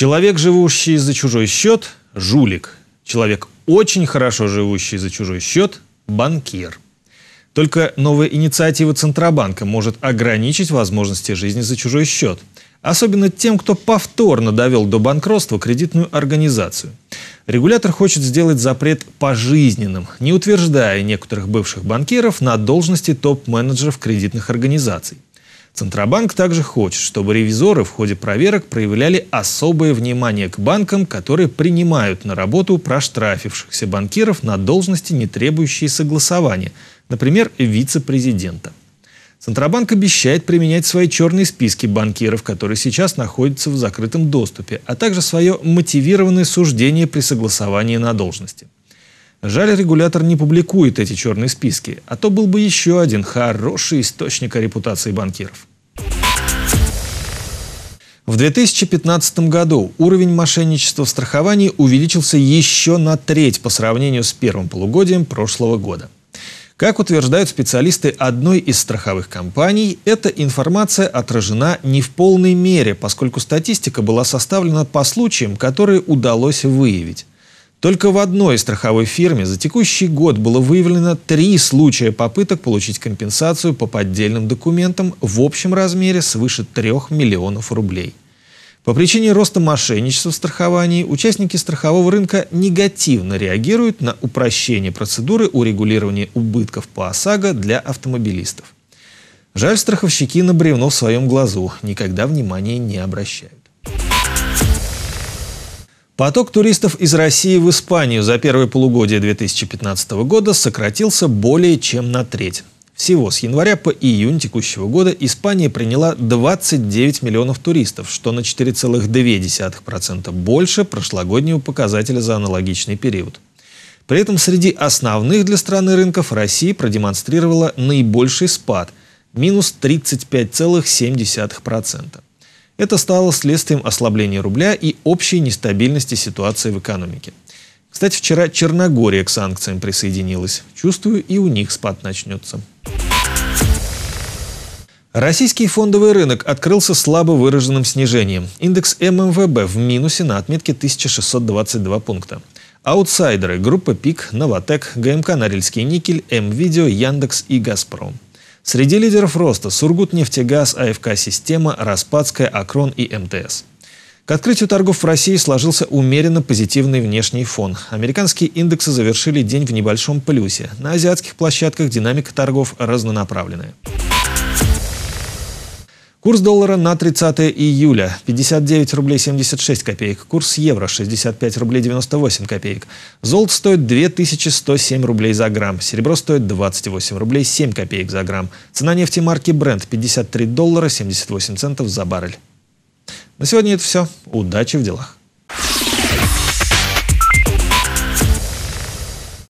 Человек, живущий за чужой счет – жулик. Человек, очень хорошо живущий за чужой счет – банкир. Только новая инициатива Центробанка может ограничить возможности жизни за чужой счет. Особенно тем, кто повторно довел до банкротства кредитную организацию. Регулятор хочет сделать запрет пожизненным, не утверждая некоторых бывших банкиров на должности топ-менеджеров кредитных организаций. Центробанк также хочет, чтобы ревизоры в ходе проверок проявляли особое внимание к банкам, которые принимают на работу проштрафившихся банкиров на должности, не требующие согласования, например, вице-президента. Центробанк обещает применять свои черные списки банкиров, которые сейчас находятся в закрытом доступе, а также свое мотивированное суждение при согласовании на должности. Жаль, регулятор не публикует эти черные списки, а то был бы еще один хороший источник о репутации банкиров. В 2015 году уровень мошенничества в страховании увеличился еще на треть по сравнению с первым полугодием прошлого года. Как утверждают специалисты одной из страховых компаний, эта информация отражена не в полной мере, поскольку статистика была составлена по случаям, которые удалось выявить. Только в одной страховой фирме за текущий год было выявлено три случая попыток получить компенсацию по поддельным документам в общем размере свыше 3 миллионов рублей. По причине роста мошенничества в страховании участники страхового рынка негативно реагируют на упрощение процедуры урегулирования убытков по ОСАГО для автомобилистов. Жаль, страховщики на бревно в своем глазу никогда внимания не обращают. Поток туристов из России в Испанию за первое полугодие 2015 года сократился более чем на треть. Всего с января по июнь текущего года Испания приняла 29 миллионов туристов, что на 4,2% больше прошлогоднего показателя за аналогичный период. При этом среди основных для страны рынков Россия продемонстрировала наибольший спад – минус 35,7%. Это стало следствием ослабления рубля и общей нестабильности ситуации в экономике. Кстати, вчера Черногория к санкциям присоединилась. Чувствую, и у них спад начнется. Российский фондовый рынок открылся слабо выраженным снижением. Индекс ММВБ в минусе на отметке 1622 пункта. Аутсайдеры – группа ПИК, Новотек, ГМК «Норильский никель», М-Видео, Яндекс и «Газпром». Среди лидеров роста Сургутнефтегаз, АФК-система, Распадская, Акрон и МТС. К открытию торгов в России сложился умеренно позитивный внешний фон. Американские индексы завершили день в небольшом плюсе. На азиатских площадках динамика торгов разнонаправленная. Курс доллара на 30 июля 59 рублей 76 копеек. Курс евро 65 рублей 98 копеек. Золото стоит 2107 рублей за грамм. Серебро стоит 28 рублей 7 копеек за грамм. Цена нефти марки Brent 53 доллара 78 центов за баррель. На сегодня это все. Удачи в делах.